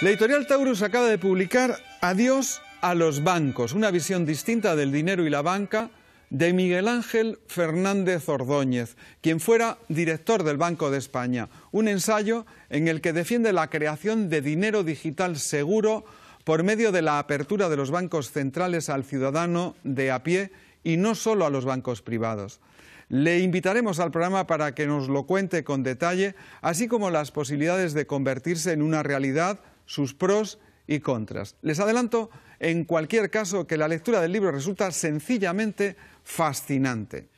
La editorial Taurus acaba de publicar Adiós a los bancos, una visión distinta del dinero y la banca de Miguel Ángel Fernández Ordóñez, quien fuera director del Banco de España, un ensayo en el que defiende la creación de dinero digital seguro por medio de la apertura de los bancos centrales al ciudadano de a pie y no solo a los bancos privados. Le invitaremos al programa para que nos lo cuente con detalle, así como las posibilidades de convertirse en una realidad sus pros y contras. Les adelanto, en cualquier caso, que la lectura del libro resulta sencillamente fascinante.